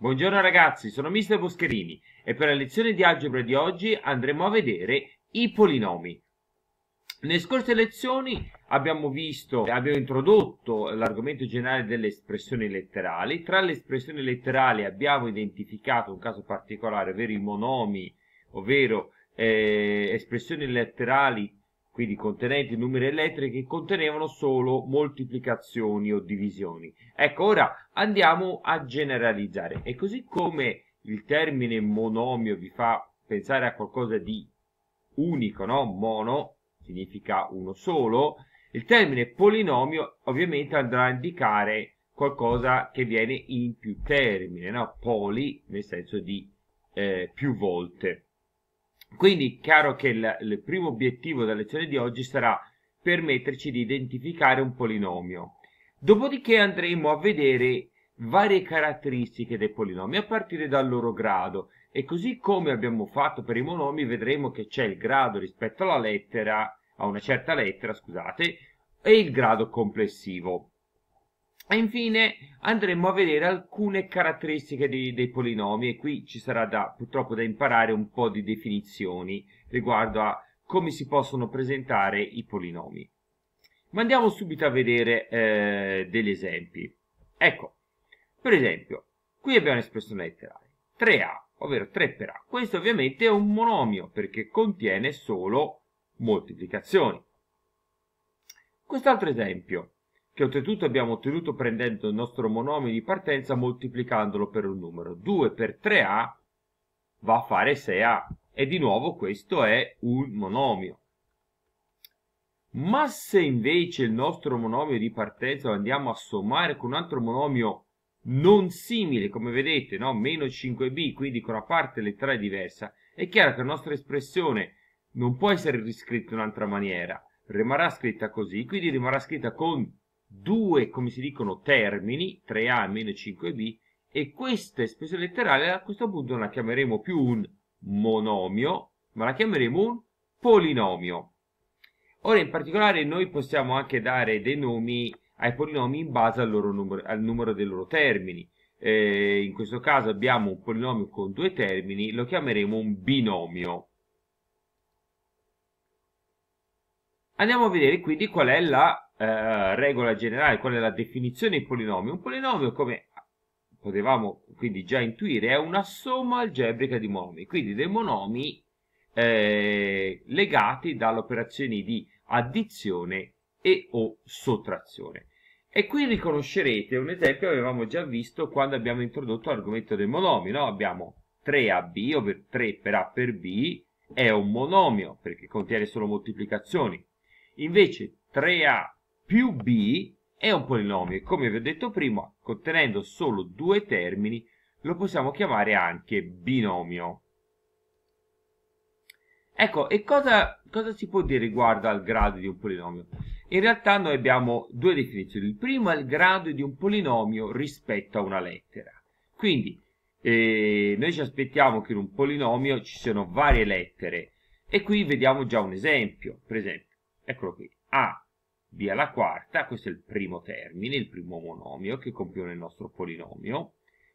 Buongiorno ragazzi, sono Mr. Boscherini e per la lezione di algebra di oggi andremo a vedere i polinomi. Nelle scorse lezioni abbiamo visto, abbiamo introdotto l'argomento generale delle espressioni letterali. Tra le espressioni letterali abbiamo identificato un caso particolare, ovvero i monomi, ovvero eh, espressioni letterali quindi contenenti numeri elettrici, contenevano solo moltiplicazioni o divisioni. Ecco, ora andiamo a generalizzare. E così come il termine monomio vi fa pensare a qualcosa di unico, no? Mono significa uno solo. Il termine polinomio ovviamente andrà a indicare qualcosa che viene in più termini, no? Poli nel senso di eh, più volte. Quindi è chiaro che il, il primo obiettivo della lezione di oggi sarà permetterci di identificare un polinomio. Dopodiché andremo a vedere varie caratteristiche dei polinomi a partire dal loro grado e così come abbiamo fatto per i monomi vedremo che c'è il grado rispetto alla lettera, a una certa lettera, scusate, e il grado complessivo. E infine andremo a vedere alcune caratteristiche dei, dei polinomi e qui ci sarà da, purtroppo da imparare un po' di definizioni riguardo a come si possono presentare i polinomi. Ma andiamo subito a vedere eh, degli esempi. Ecco, per esempio, qui abbiamo un'espressione letterale, 3a, ovvero 3 per a. Questo ovviamente è un monomio perché contiene solo moltiplicazioni. Quest'altro esempio, che oltretutto abbiamo ottenuto prendendo il nostro monomio di partenza moltiplicandolo per un numero. 2 per 3a va a fare 6a e di nuovo questo è un monomio. Ma se invece il nostro monomio di partenza lo andiamo a sommare con un altro monomio non simile, come vedete, no? meno 5b, quindi con una parte letterale diversa, è chiaro che la nostra espressione non può essere riscritta in un'altra maniera, rimarrà scritta così, quindi rimarrà scritta con due, come si dicono, termini, 3a meno 5b, e questa espressione letterale a questo punto non la chiameremo più un monomio, ma la chiameremo un polinomio. Ora, in particolare, noi possiamo anche dare dei nomi ai polinomi in base al, loro numero, al numero dei loro termini. Eh, in questo caso abbiamo un polinomio con due termini, lo chiameremo un binomio. andiamo a vedere quindi qual è la eh, regola generale, qual è la definizione di polinomio. Un polinomio, come potevamo quindi già intuire, è una somma algebrica di monomi, quindi dei monomi eh, legati dalle operazioni di addizione e o sottrazione. E qui riconoscerete un esempio che avevamo già visto quando abbiamo introdotto l'argomento dei monomi, no? Abbiamo 3AB, ovvero 3 per A per B, è un monomio perché contiene solo moltiplicazioni, Invece 3a più b è un polinomio e come vi ho detto prima, contenendo solo due termini, lo possiamo chiamare anche binomio. Ecco, e cosa, cosa si può dire riguardo al grado di un polinomio? In realtà noi abbiamo due definizioni. Il primo è il grado di un polinomio rispetto a una lettera. Quindi eh, noi ci aspettiamo che in un polinomio ci siano varie lettere e qui vediamo già un esempio. Per esempio eccolo qui, A b alla quarta, questo è il primo termine, il primo monomio che compone il nostro polinomio,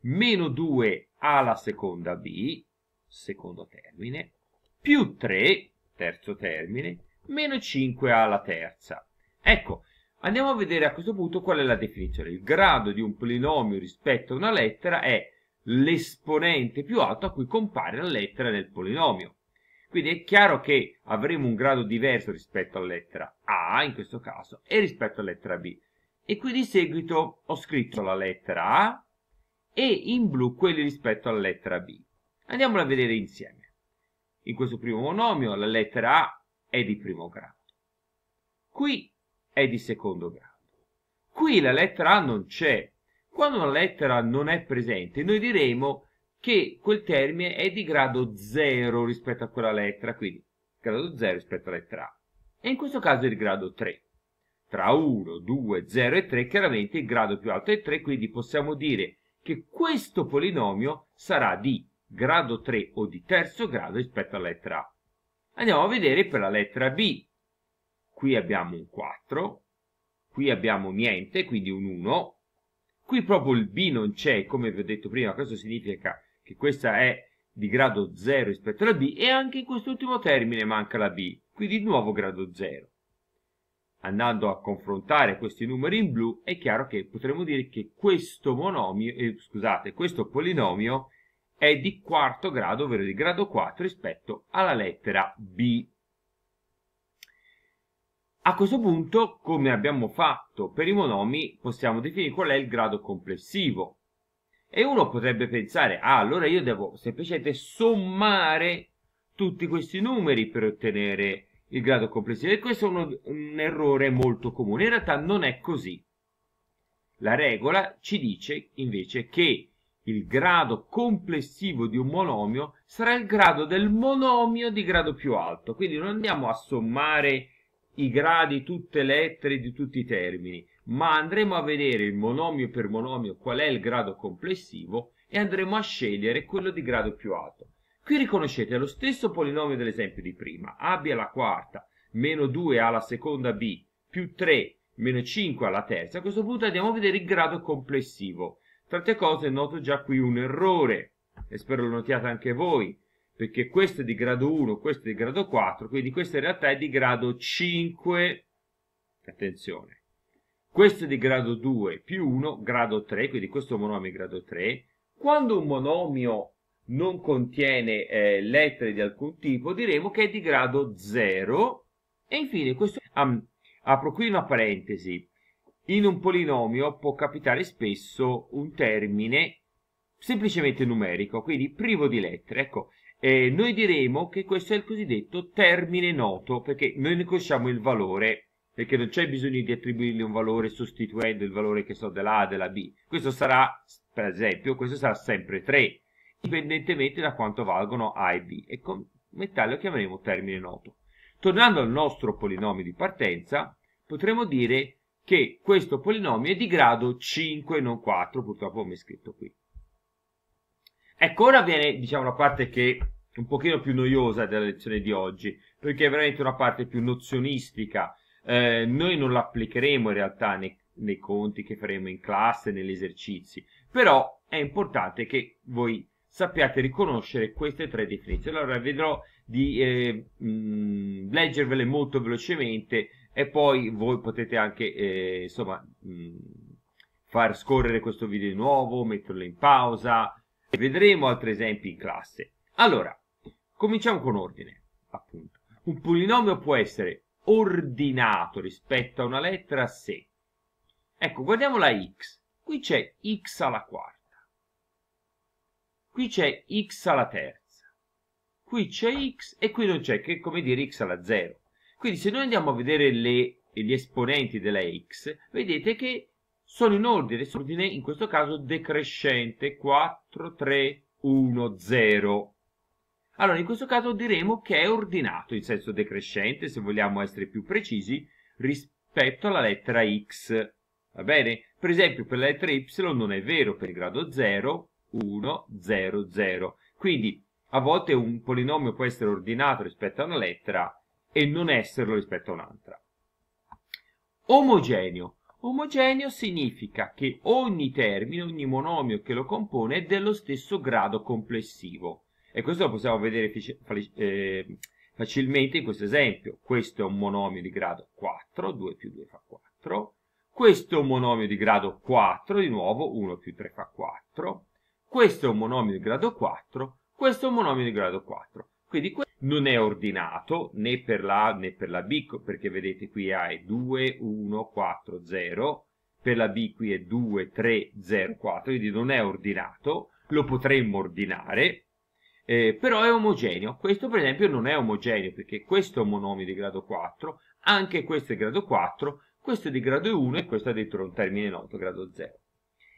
meno 2 a alla seconda b, secondo termine, più 3, terzo termine, meno 5 a alla terza. Ecco, andiamo a vedere a questo punto qual è la definizione. Il grado di un polinomio rispetto a una lettera è l'esponente più alto a cui compare la lettera nel polinomio. Quindi è chiaro che avremo un grado diverso rispetto alla lettera A, in questo caso, e rispetto alla lettera B. E qui di seguito ho scritto la lettera A e in blu quelli rispetto alla lettera B. Andiamola a vedere insieme. In questo primo monomio la lettera A è di primo grado. Qui è di secondo grado. Qui la lettera A non c'è. Quando una lettera non è presente, noi diremo che quel termine è di grado 0 rispetto a quella lettera, quindi grado 0 rispetto alla lettera A. E in questo caso è di grado 3. Tra 1, 2, 0 e 3 chiaramente il grado più alto è 3, quindi possiamo dire che questo polinomio sarà di grado 3 o di terzo grado rispetto alla lettera A. Andiamo a vedere per la lettera B. Qui abbiamo un 4, qui abbiamo niente, quindi un 1. Qui proprio il B non c'è, come vi ho detto prima, questo significa che questa è di grado 0 rispetto alla B e anche in quest'ultimo termine manca la B, quindi di nuovo grado 0. Andando a confrontare questi numeri in blu è chiaro che potremmo dire che questo, monomio, eh, scusate, questo polinomio è di quarto grado, ovvero di grado 4 rispetto alla lettera B. A questo punto, come abbiamo fatto per i monomi, possiamo definire qual è il grado complessivo e uno potrebbe pensare, ah, allora io devo semplicemente sommare tutti questi numeri per ottenere il grado complessivo. E questo è uno, un errore molto comune. In realtà non è così. La regola ci dice invece che il grado complessivo di un monomio sarà il grado del monomio di grado più alto. Quindi non andiamo a sommare i gradi, tutte le lettere di tutti i termini, ma andremo a vedere il monomio per monomio qual è il grado complessivo e andremo a scegliere quello di grado più alto. Qui riconoscete lo stesso polinomio dell'esempio di prima, ab alla quarta, meno 2 alla seconda b, più 3, meno 5 alla terza, a questo punto andiamo a vedere il grado complessivo. Tante cose noto già qui un errore, e spero lo notiate anche voi, perché questo è di grado 1, questo è di grado 4, quindi questo in realtà è di grado 5, attenzione, questo è di grado 2 più 1 grado 3, quindi questo monomio è grado 3. Quando un monomio non contiene eh, lettere di alcun tipo, diremo che è di grado 0. E infine, questo, um, apro qui una parentesi, in un polinomio può capitare spesso un termine semplicemente numerico, quindi privo di lettere. Ecco, eh, noi diremo che questo è il cosiddetto termine noto, perché noi ne conosciamo il valore perché non c'è bisogno di attribuirgli un valore sostituendo il valore che so della A della B. Questo sarà, per esempio, questo sarà sempre 3, indipendentemente da quanto valgono A e B, e come tale lo chiameremo termine noto. Tornando al nostro polinomio di partenza, potremo dire che questo polinomio è di grado 5, non 4, purtroppo come è scritto qui. Ecco, ora viene, diciamo, la parte che è un pochino più noiosa della lezione di oggi, perché è veramente una parte più nozionistica, eh, noi non lo applicheremo in realtà nei, nei conti che faremo in classe, negli esercizi, però è importante che voi sappiate riconoscere queste tre definizioni. Allora vedrò di eh, mh, mm, leggervele molto velocemente e poi voi potete anche eh, insomma mh, mm, far scorrere questo video di nuovo, metterlo in pausa vedremo altri esempi in classe. Allora, cominciamo con ordine, appunto. Un polinomio può essere ordinato rispetto a una lettera se. Ecco, guardiamo la x. Qui c'è x alla quarta. Qui c'è x alla terza. Qui c'è x e qui non c'è che come dire x alla zero. Quindi se noi andiamo a vedere le, gli esponenti della x, vedete che sono in ordine, sono in ordine in questo caso decrescente 4, 3, 1, 0. Allora, in questo caso diremo che è ordinato in senso decrescente, se vogliamo essere più precisi, rispetto alla lettera x. Va bene? Per esempio, per la lettera y non è vero per il grado 0, 1, 0, 0. Quindi, a volte un polinomio può essere ordinato rispetto a una lettera e non esserlo rispetto a un'altra. Omogeneo. Omogeneo significa che ogni termine, ogni monomio che lo compone è dello stesso grado complessivo. E questo lo possiamo vedere eh, facilmente in questo esempio. Questo è un monomio di grado 4, 2 più 2 fa 4. Questo è un monomio di grado 4, di nuovo 1 più 3 fa 4. Questo è un monomio di grado 4, questo è un monomio di grado 4. Quindi questo non è ordinato né per la A né per la B, perché vedete qui A è 2, 1, 4, 0, per la B qui è 2, 3, 0, 4, quindi non è ordinato, lo potremmo ordinare, eh, però è omogeneo. Questo per esempio non è omogeneo perché questo è un monomio di grado 4, anche questo è grado 4, questo è di grado 1 e questo ha addirittura un termine noto, grado 0.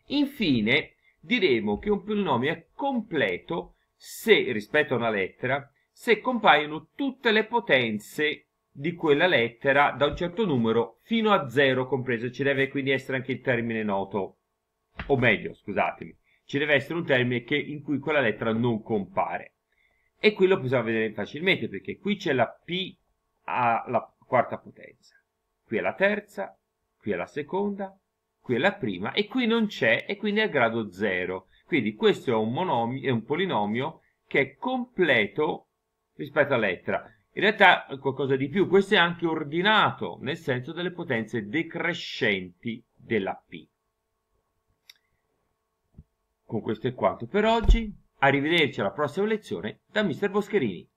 Infine diremo che un polinomio è completo se rispetto a una lettera se compaiono tutte le potenze di quella lettera da un certo numero fino a 0 compreso, ci deve quindi essere anche il termine noto, o meglio, scusatemi, ci deve essere un termine che, in cui quella lettera non compare. E qui lo possiamo vedere facilmente perché qui c'è la P alla quarta potenza, qui è la terza, qui è la seconda, qui è la prima e qui non c'è e quindi è al grado 0. Quindi questo è un, monomio, è un polinomio che è completo rispetto alla lettera. In realtà qualcosa di più, questo è anche ordinato nel senso delle potenze decrescenti della P. Con questo è quanto per oggi. Arrivederci alla prossima lezione da Mr. Boscherini.